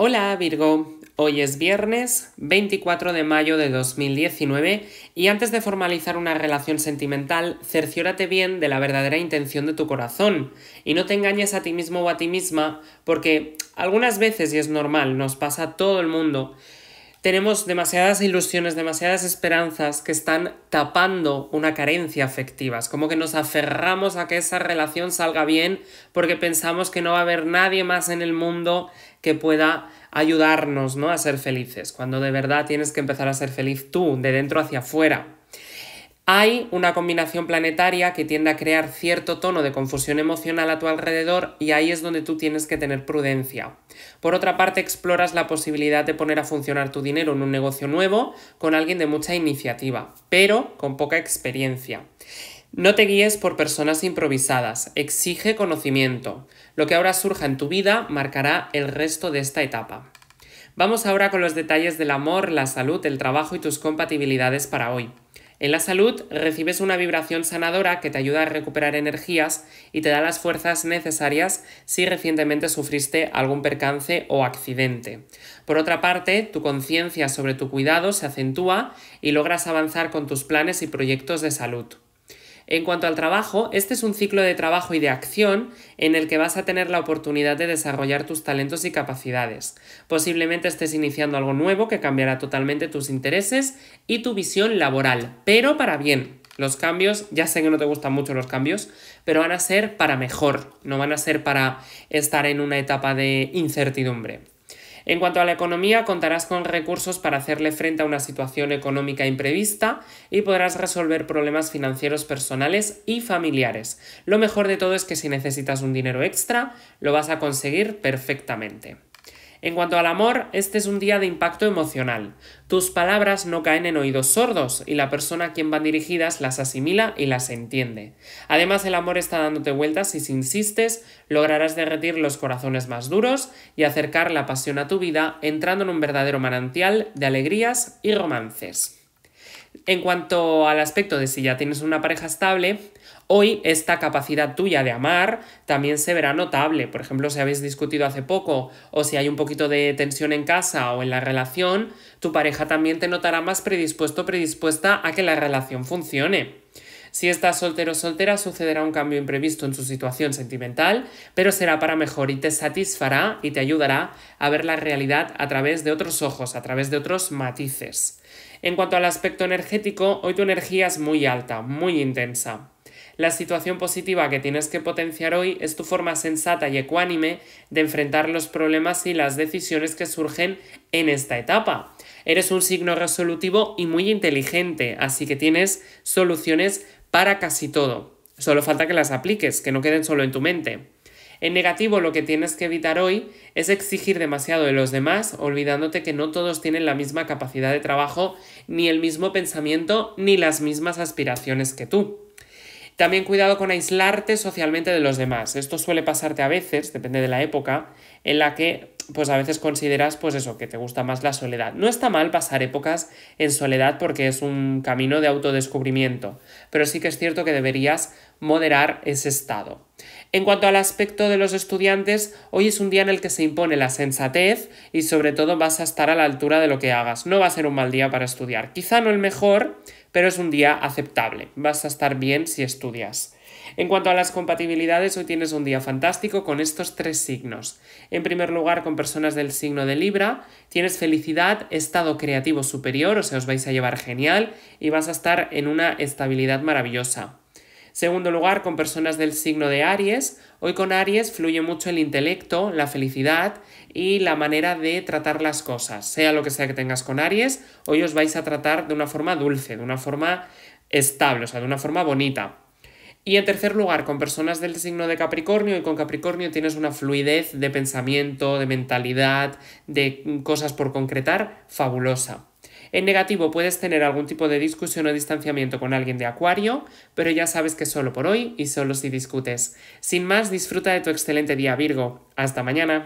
Hola Virgo, hoy es viernes 24 de mayo de 2019 y antes de formalizar una relación sentimental, cerciórate bien de la verdadera intención de tu corazón y no te engañes a ti mismo o a ti misma porque algunas veces, y es normal, nos pasa a todo el mundo, tenemos demasiadas ilusiones, demasiadas esperanzas que están tapando una carencia afectiva. Es como que nos aferramos a que esa relación salga bien porque pensamos que no va a haber nadie más en el mundo que pueda ayudarnos ¿no? a ser felices, cuando de verdad tienes que empezar a ser feliz tú, de dentro hacia afuera. Hay una combinación planetaria que tiende a crear cierto tono de confusión emocional a tu alrededor y ahí es donde tú tienes que tener prudencia. Por otra parte, exploras la posibilidad de poner a funcionar tu dinero en un negocio nuevo con alguien de mucha iniciativa, pero con poca experiencia. No te guíes por personas improvisadas, exige conocimiento. Lo que ahora surja en tu vida marcará el resto de esta etapa. Vamos ahora con los detalles del amor, la salud, el trabajo y tus compatibilidades para hoy. En la salud recibes una vibración sanadora que te ayuda a recuperar energías y te da las fuerzas necesarias si recientemente sufriste algún percance o accidente. Por otra parte, tu conciencia sobre tu cuidado se acentúa y logras avanzar con tus planes y proyectos de salud. En cuanto al trabajo, este es un ciclo de trabajo y de acción en el que vas a tener la oportunidad de desarrollar tus talentos y capacidades. Posiblemente estés iniciando algo nuevo que cambiará totalmente tus intereses y tu visión laboral, pero para bien. Los cambios, ya sé que no te gustan mucho los cambios, pero van a ser para mejor, no van a ser para estar en una etapa de incertidumbre. En cuanto a la economía, contarás con recursos para hacerle frente a una situación económica imprevista y podrás resolver problemas financieros personales y familiares. Lo mejor de todo es que si necesitas un dinero extra, lo vas a conseguir perfectamente. En cuanto al amor, este es un día de impacto emocional. Tus palabras no caen en oídos sordos y la persona a quien van dirigidas las asimila y las entiende. Además, el amor está dándote vueltas y si insistes, lograrás derretir los corazones más duros y acercar la pasión a tu vida entrando en un verdadero manantial de alegrías y romances. En cuanto al aspecto de si ya tienes una pareja estable, hoy esta capacidad tuya de amar también se verá notable. Por ejemplo, si habéis discutido hace poco o si hay un poquito de tensión en casa o en la relación, tu pareja también te notará más predispuesto, predispuesta a que la relación funcione. Si estás soltero o soltera, sucederá un cambio imprevisto en su situación sentimental, pero será para mejor y te satisfará y te ayudará a ver la realidad a través de otros ojos, a través de otros matices. En cuanto al aspecto energético, hoy tu energía es muy alta, muy intensa. La situación positiva que tienes que potenciar hoy es tu forma sensata y ecuánime de enfrentar los problemas y las decisiones que surgen en esta etapa. Eres un signo resolutivo y muy inteligente, así que tienes soluciones para casi todo. Solo falta que las apliques, que no queden solo en tu mente. En negativo, lo que tienes que evitar hoy es exigir demasiado de los demás, olvidándote que no todos tienen la misma capacidad de trabajo, ni el mismo pensamiento, ni las mismas aspiraciones que tú. También cuidado con aislarte socialmente de los demás. Esto suele pasarte a veces, depende de la época, en la que pues a veces consideras, pues eso, que te gusta más la soledad. No está mal pasar épocas en soledad porque es un camino de autodescubrimiento, pero sí que es cierto que deberías moderar ese estado. En cuanto al aspecto de los estudiantes, hoy es un día en el que se impone la sensatez y sobre todo vas a estar a la altura de lo que hagas. No va a ser un mal día para estudiar. Quizá no el mejor, pero es un día aceptable. Vas a estar bien si estudias. En cuanto a las compatibilidades, hoy tienes un día fantástico con estos tres signos. En primer lugar, con personas del signo de Libra, tienes felicidad, estado creativo superior, o sea, os vais a llevar genial y vas a estar en una estabilidad maravillosa. Segundo lugar, con personas del signo de Aries. Hoy con Aries fluye mucho el intelecto, la felicidad y la manera de tratar las cosas. Sea lo que sea que tengas con Aries, hoy os vais a tratar de una forma dulce, de una forma estable, o sea, de una forma bonita. Y en tercer lugar, con personas del signo de Capricornio y con Capricornio tienes una fluidez de pensamiento, de mentalidad, de cosas por concretar fabulosa. En negativo puedes tener algún tipo de discusión o distanciamiento con alguien de Acuario, pero ya sabes que solo por hoy y solo si discutes. Sin más, disfruta de tu excelente día Virgo. Hasta mañana.